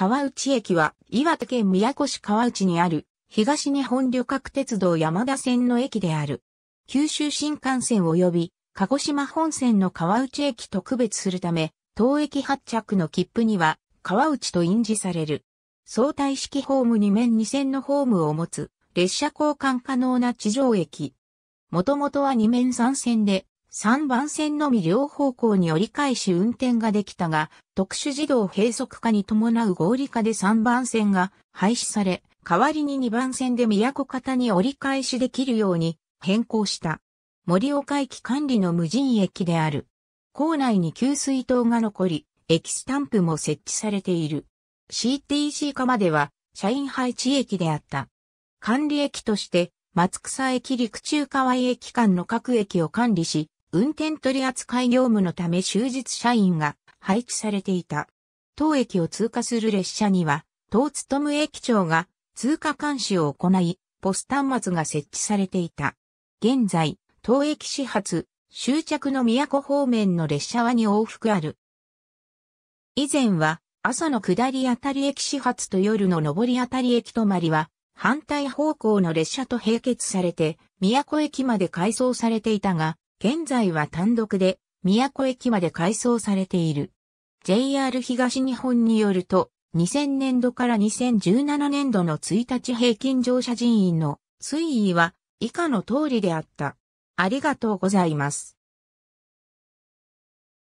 川内駅は岩手県宮古市川内にある東日本旅客鉄道山田線の駅である。九州新幹線及び鹿児島本線の川内駅と区別するため、当駅発着の切符には川内と印字される。相対式ホーム2面2線のホームを持つ列車交換可能な地上駅。もともとは2面3線で3番線のみ両方向に折り返し運転ができたが、特殊自動閉塞化に伴う合理化で3番線が廃止され、代わりに2番線で宮古方に折り返しできるように変更した。森岡駅管理の無人駅である。構内に給水塔が残り、駅スタンプも設置されている。CTC 化までは、社員配置駅であった。管理駅として、松草駅陸中川井駅間の各駅を管理し、運転取扱業務のため終日社員が配置されていた。当駅を通過する列車には、当務駅長が通過監視を行い、ポス端末が設置されていた。現在、当駅始発、終着の都方面の列車はに往復ある。以前は、朝の下りあたり駅始発と夜の上りあたり駅止まりは、反対方向の列車と並結されて、都駅まで改装されていたが、現在は単独で、宮古駅まで改装されている。JR 東日本によると、2000年度から2017年度の1日平均乗車人員の推移は以下の通りであった。ありがとうございます。